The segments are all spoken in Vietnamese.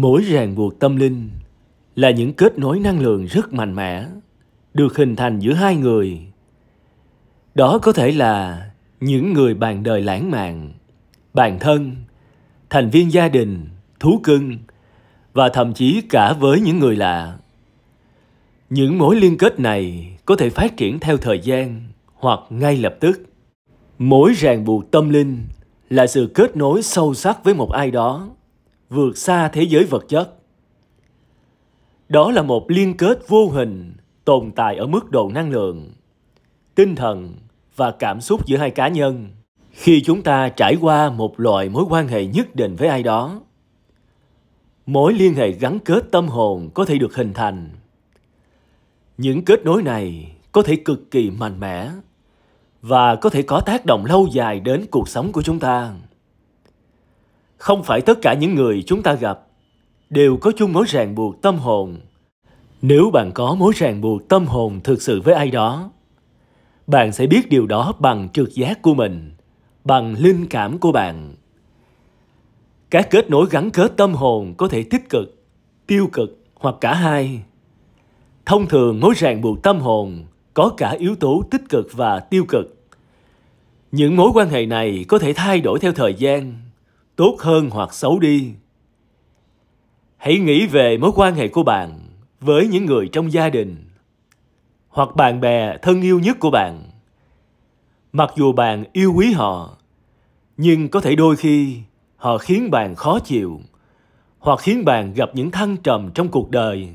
Mỗi ràng buộc tâm linh là những kết nối năng lượng rất mạnh mẽ được hình thành giữa hai người. Đó có thể là những người bạn đời lãng mạn, bạn thân, thành viên gia đình, thú cưng và thậm chí cả với những người lạ. Những mối liên kết này có thể phát triển theo thời gian hoặc ngay lập tức. Mỗi ràng buộc tâm linh là sự kết nối sâu sắc với một ai đó vượt xa thế giới vật chất. Đó là một liên kết vô hình tồn tại ở mức độ năng lượng, tinh thần và cảm xúc giữa hai cá nhân khi chúng ta trải qua một loại mối quan hệ nhất định với ai đó. Mối liên hệ gắn kết tâm hồn có thể được hình thành. Những kết nối này có thể cực kỳ mạnh mẽ và có thể có tác động lâu dài đến cuộc sống của chúng ta không phải tất cả những người chúng ta gặp đều có chung mối ràng buộc tâm hồn nếu bạn có mối ràng buộc tâm hồn thực sự với ai đó bạn sẽ biết điều đó bằng trực giác của mình bằng linh cảm của bạn các kết nối gắn kết tâm hồn có thể tích cực tiêu cực hoặc cả hai thông thường mối ràng buộc tâm hồn có cả yếu tố tích cực và tiêu cực những mối quan hệ này có thể thay đổi theo thời gian tốt hơn hoặc xấu đi hãy nghĩ về mối quan hệ của bạn với những người trong gia đình hoặc bạn bè thân yêu nhất của bạn mặc dù bạn yêu quý họ nhưng có thể đôi khi họ khiến bạn khó chịu hoặc khiến bạn gặp những thăng trầm trong cuộc đời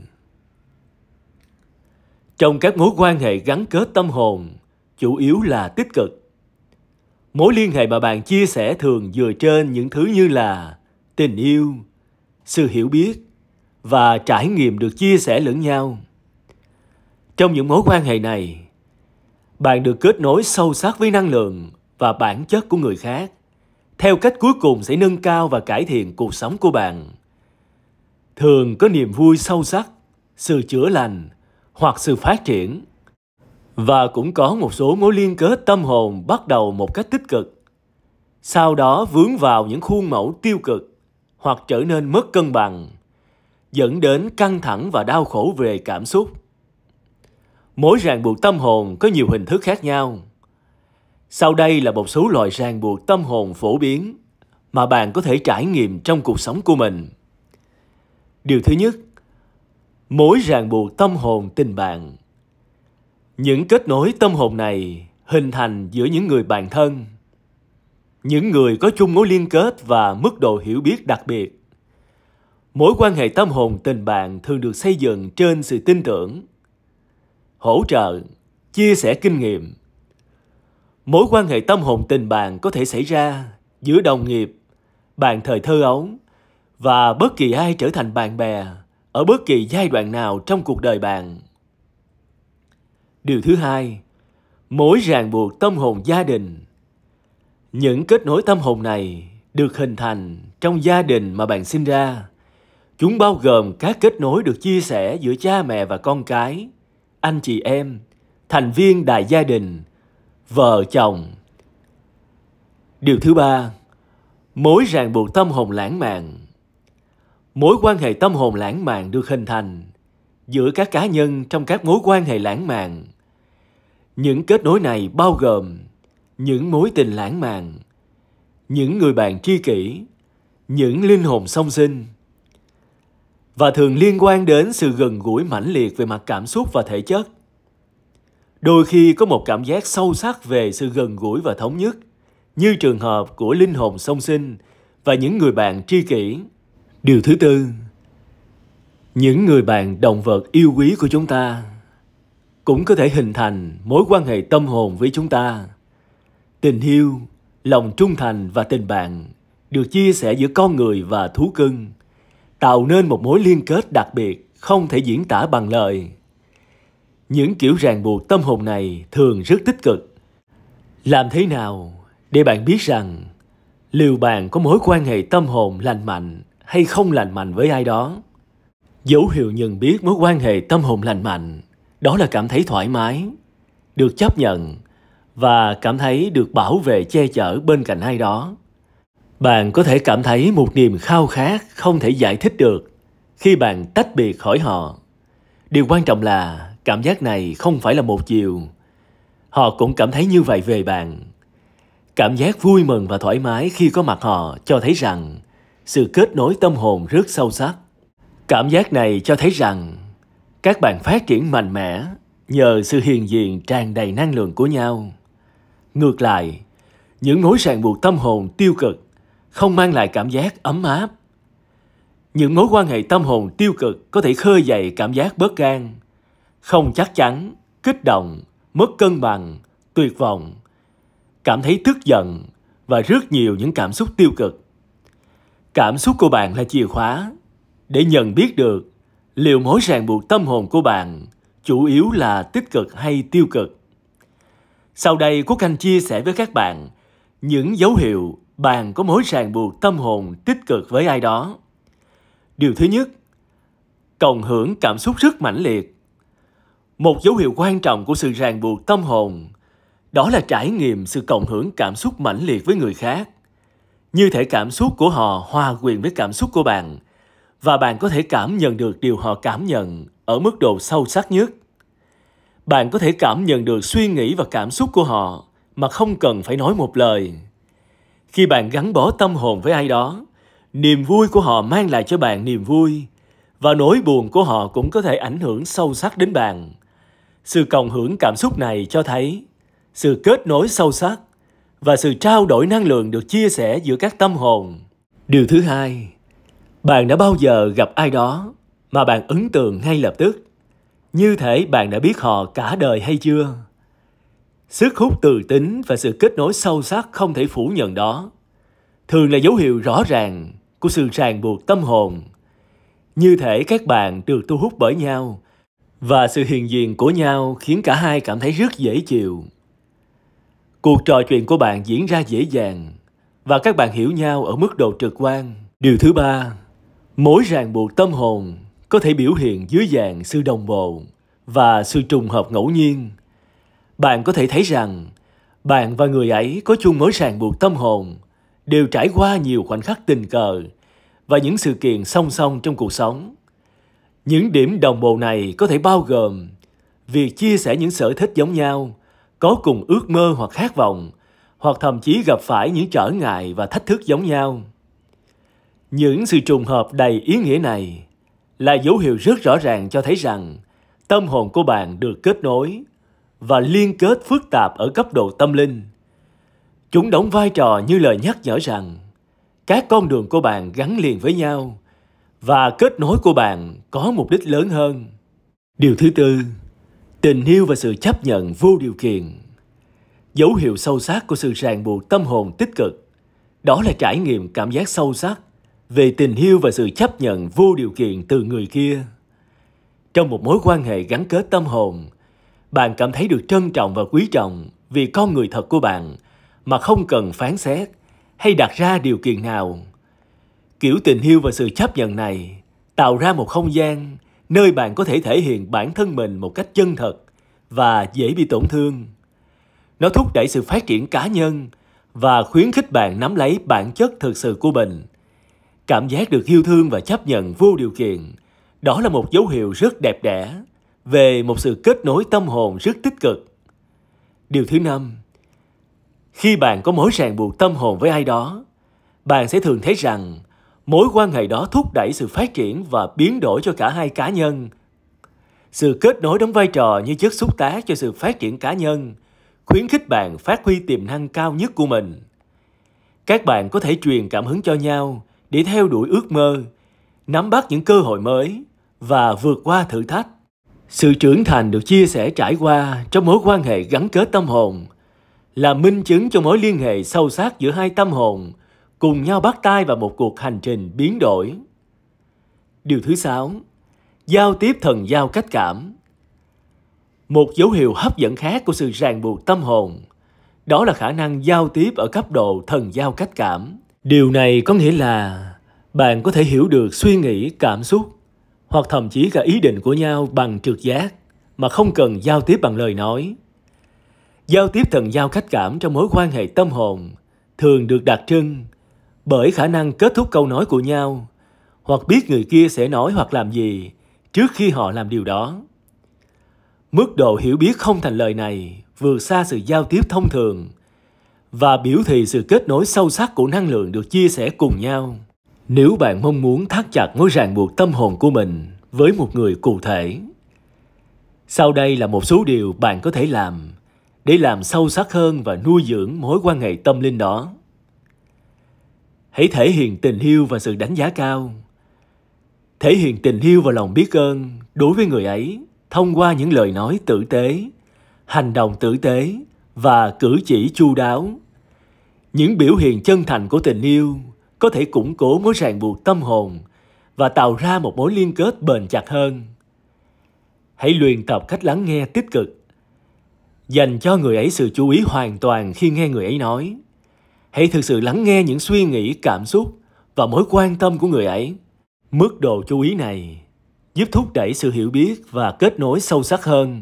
trong các mối quan hệ gắn kết tâm hồn chủ yếu là tích cực Mối liên hệ mà bạn chia sẻ thường dựa trên những thứ như là tình yêu, sự hiểu biết và trải nghiệm được chia sẻ lẫn nhau. Trong những mối quan hệ này, bạn được kết nối sâu sắc với năng lượng và bản chất của người khác theo cách cuối cùng sẽ nâng cao và cải thiện cuộc sống của bạn thường có niềm vui sâu sắc sự chữa lành hoặc sự phát triển và cũng có một số mối liên kết tâm hồn bắt đầu một cách tích cực sau đó vướng vào những khuôn mẫu tiêu cực hoặc trở nên mất cân bằng dẫn đến căng thẳng và đau khổ về cảm xúc Mối ràng buộc tâm hồn có nhiều hình thức khác nhau sau đây là một số loại ràng buộc tâm hồn phổ biến mà bạn có thể trải nghiệm trong cuộc sống của mình điều thứ nhất mối ràng buộc tâm hồn tình bạn những kết nối tâm hồn này hình thành giữa những người bạn thân những người có chung mối liên kết và mức độ hiểu biết đặc biệt mối quan hệ tâm hồn tình bạn thường được xây dựng trên sự tin tưởng hỗ trợ chia sẻ kinh nghiệm mối quan hệ tâm hồn tình bạn có thể xảy ra giữa đồng nghiệp bạn thời thơ ấu và bất kỳ ai trở thành bạn bè ở bất kỳ giai đoạn nào trong cuộc đời bạn Điều thứ hai, mối ràng buộc tâm hồn gia đình. Những kết nối tâm hồn này được hình thành trong gia đình mà bạn sinh ra. Chúng bao gồm các kết nối được chia sẻ giữa cha mẹ và con cái, anh chị em, thành viên đại gia đình, vợ chồng. Điều thứ ba, mối ràng buộc tâm hồn lãng mạn. Mối quan hệ tâm hồn lãng mạn được hình thành giữa các cá nhân trong các mối quan hệ lãng mạn những kết nối này bao gồm những mối tình lãng mạn những người bạn tri kỷ những linh hồn song sinh và thường liên quan đến sự gần gũi mãnh liệt về mặt cảm xúc và thể chất đôi khi có một cảm giác sâu sắc về sự gần gũi và thống nhất như trường hợp của linh hồn song sinh và những người bạn tri kỷ điều thứ tư những người bạn động vật yêu quý của chúng ta cũng có thể hình thành mối quan hệ tâm hồn với chúng ta tình yêu lòng trung thành và tình bạn được chia sẻ giữa con người và thú cưng tạo nên một mối liên kết đặc biệt không thể diễn tả bằng lời những kiểu ràng buộc tâm hồn này thường rất tích cực làm thế nào để bạn biết rằng liệu bạn có mối quan hệ tâm hồn lành mạnh hay không lành mạnh với ai đó Dấu hiệu nhận biết mối quan hệ tâm hồn lành mạnh đó là cảm thấy thoải mái, được chấp nhận và cảm thấy được bảo vệ che chở bên cạnh ai đó. Bạn có thể cảm thấy một niềm khao khát không thể giải thích được khi bạn tách biệt khỏi họ. Điều quan trọng là cảm giác này không phải là một chiều. Họ cũng cảm thấy như vậy về bạn. Cảm giác vui mừng và thoải mái khi có mặt họ cho thấy rằng sự kết nối tâm hồn rất sâu sắc Cảm giác này cho thấy rằng các bạn phát triển mạnh mẽ nhờ sự hiền diện tràn đầy năng lượng của nhau. Ngược lại, những mối ràng buộc tâm hồn tiêu cực không mang lại cảm giác ấm áp. Những mối quan hệ tâm hồn tiêu cực có thể khơi dậy cảm giác bớt gan, không chắc chắn, kích động, mất cân bằng, tuyệt vọng, cảm thấy tức giận và rất nhiều những cảm xúc tiêu cực. Cảm xúc của bạn là chìa khóa để nhận biết được liệu mối ràng buộc tâm hồn của bạn chủ yếu là tích cực hay tiêu cực. Sau đây, Quốc Anh chia sẻ với các bạn những dấu hiệu bạn có mối ràng buộc tâm hồn tích cực với ai đó. Điều thứ nhất, cộng hưởng cảm xúc rất mãnh liệt. Một dấu hiệu quan trọng của sự ràng buộc tâm hồn đó là trải nghiệm sự cộng hưởng cảm xúc mãnh liệt với người khác. Như thể cảm xúc của họ hòa quyện với cảm xúc của bạn – và bạn có thể cảm nhận được điều họ cảm nhận ở mức độ sâu sắc nhất. Bạn có thể cảm nhận được suy nghĩ và cảm xúc của họ mà không cần phải nói một lời. Khi bạn gắn bó tâm hồn với ai đó, niềm vui của họ mang lại cho bạn niềm vui và nỗi buồn của họ cũng có thể ảnh hưởng sâu sắc đến bạn. Sự cộng hưởng cảm xúc này cho thấy sự kết nối sâu sắc và sự trao đổi năng lượng được chia sẻ giữa các tâm hồn. Điều thứ hai, bạn đã bao giờ gặp ai đó mà bạn ấn tượng ngay lập tức? Như thể bạn đã biết họ cả đời hay chưa? Sức hút từ tính và sự kết nối sâu sắc không thể phủ nhận đó thường là dấu hiệu rõ ràng của sự ràng buộc tâm hồn. Như thể các bạn được thu hút bởi nhau và sự hiền diện của nhau khiến cả hai cảm thấy rất dễ chịu. Cuộc trò chuyện của bạn diễn ra dễ dàng và các bạn hiểu nhau ở mức độ trực quan. Điều thứ ba Mỗi ràng buộc tâm hồn có thể biểu hiện dưới dạng sự đồng bộ và sự trùng hợp ngẫu nhiên. Bạn có thể thấy rằng bạn và người ấy có chung mối ràng buộc tâm hồn, đều trải qua nhiều khoảnh khắc tình cờ và những sự kiện song song trong cuộc sống. Những điểm đồng bộ này có thể bao gồm việc chia sẻ những sở thích giống nhau, có cùng ước mơ hoặc khát vọng, hoặc thậm chí gặp phải những trở ngại và thách thức giống nhau. Những sự trùng hợp đầy ý nghĩa này là dấu hiệu rất rõ ràng cho thấy rằng tâm hồn của bạn được kết nối và liên kết phức tạp ở cấp độ tâm linh. Chúng đóng vai trò như lời nhắc nhở rằng các con đường của bạn gắn liền với nhau và kết nối của bạn có mục đích lớn hơn. Điều thứ tư, tình yêu và sự chấp nhận vô điều kiện. Dấu hiệu sâu sắc của sự ràng buộc tâm hồn tích cực đó là trải nghiệm cảm giác sâu sắc về tình yêu và sự chấp nhận vô điều kiện từ người kia. Trong một mối quan hệ gắn kết tâm hồn, bạn cảm thấy được trân trọng và quý trọng vì con người thật của bạn mà không cần phán xét hay đặt ra điều kiện nào. Kiểu tình yêu và sự chấp nhận này tạo ra một không gian nơi bạn có thể thể hiện bản thân mình một cách chân thật và dễ bị tổn thương. Nó thúc đẩy sự phát triển cá nhân và khuyến khích bạn nắm lấy bản chất thực sự của mình Cảm giác được yêu thương và chấp nhận vô điều kiện, đó là một dấu hiệu rất đẹp đẽ về một sự kết nối tâm hồn rất tích cực. Điều thứ năm, khi bạn có mối ràng buộc tâm hồn với ai đó, bạn sẽ thường thấy rằng mối quan hệ đó thúc đẩy sự phát triển và biến đổi cho cả hai cá nhân. Sự kết nối đóng vai trò như chất xúc tác cho sự phát triển cá nhân, khuyến khích bạn phát huy tiềm năng cao nhất của mình. Các bạn có thể truyền cảm hứng cho nhau để theo đuổi ước mơ, nắm bắt những cơ hội mới và vượt qua thử thách. Sự trưởng thành được chia sẻ trải qua trong mối quan hệ gắn kết tâm hồn là minh chứng cho mối liên hệ sâu sắc giữa hai tâm hồn cùng nhau bắt tay vào một cuộc hành trình biến đổi. Điều thứ sáu, giao tiếp thần giao cách cảm. Một dấu hiệu hấp dẫn khác của sự ràng buộc tâm hồn đó là khả năng giao tiếp ở cấp độ thần giao cách cảm. Điều này có nghĩa là bạn có thể hiểu được suy nghĩ, cảm xúc hoặc thậm chí cả ý định của nhau bằng trực giác mà không cần giao tiếp bằng lời nói. Giao tiếp thần giao cách cảm trong mối quan hệ tâm hồn thường được đặc trưng bởi khả năng kết thúc câu nói của nhau hoặc biết người kia sẽ nói hoặc làm gì trước khi họ làm điều đó. Mức độ hiểu biết không thành lời này vượt xa sự giao tiếp thông thường – và biểu thị sự kết nối sâu sắc của năng lượng được chia sẻ cùng nhau. Nếu bạn mong muốn thắt chặt mối ràng buộc tâm hồn của mình với một người cụ thể, sau đây là một số điều bạn có thể làm để làm sâu sắc hơn và nuôi dưỡng mối quan hệ tâm linh đó. Hãy thể hiện tình yêu và sự đánh giá cao. Thể hiện tình yêu và lòng biết ơn đối với người ấy thông qua những lời nói tử tế, hành động tử tế và cử chỉ chu đáo. Những biểu hiện chân thành của tình yêu có thể củng cố mối ràng buộc tâm hồn và tạo ra một mối liên kết bền chặt hơn. Hãy luyện tập cách lắng nghe tích cực. Dành cho người ấy sự chú ý hoàn toàn khi nghe người ấy nói. Hãy thực sự lắng nghe những suy nghĩ, cảm xúc và mối quan tâm của người ấy. Mức độ chú ý này giúp thúc đẩy sự hiểu biết và kết nối sâu sắc hơn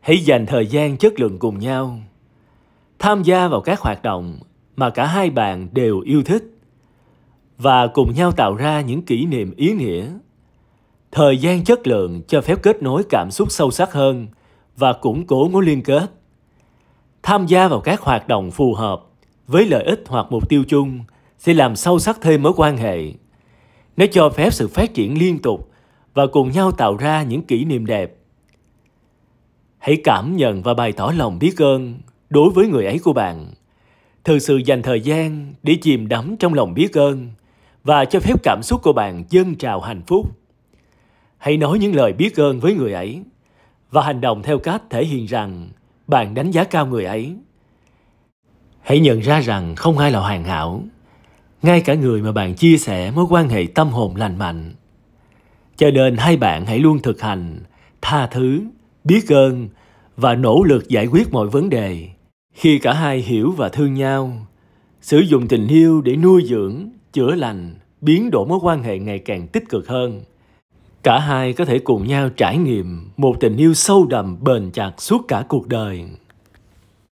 Hãy dành thời gian chất lượng cùng nhau. Tham gia vào các hoạt động mà cả hai bạn đều yêu thích và cùng nhau tạo ra những kỷ niệm ý nghĩa. Thời gian chất lượng cho phép kết nối cảm xúc sâu sắc hơn và củng cố mối liên kết. Tham gia vào các hoạt động phù hợp với lợi ích hoặc mục tiêu chung sẽ làm sâu sắc thêm mối quan hệ. Nó cho phép sự phát triển liên tục và cùng nhau tạo ra những kỷ niệm đẹp Hãy cảm nhận và bày tỏ lòng biết ơn đối với người ấy của bạn. Thực sự dành thời gian để chìm đắm trong lòng biết ơn và cho phép cảm xúc của bạn dâng trào hạnh phúc. Hãy nói những lời biết ơn với người ấy và hành động theo cách thể hiện rằng bạn đánh giá cao người ấy. Hãy nhận ra rằng không ai là hoàn hảo, ngay cả người mà bạn chia sẻ mối quan hệ tâm hồn lành mạnh. Cho nên hai bạn hãy luôn thực hành tha thứ biết ơn và nỗ lực giải quyết mọi vấn đề khi cả hai hiểu và thương nhau sử dụng tình yêu để nuôi dưỡng chữa lành biến đổi mối quan hệ ngày càng tích cực hơn cả hai có thể cùng nhau trải nghiệm một tình yêu sâu đậm bền chặt suốt cả cuộc đời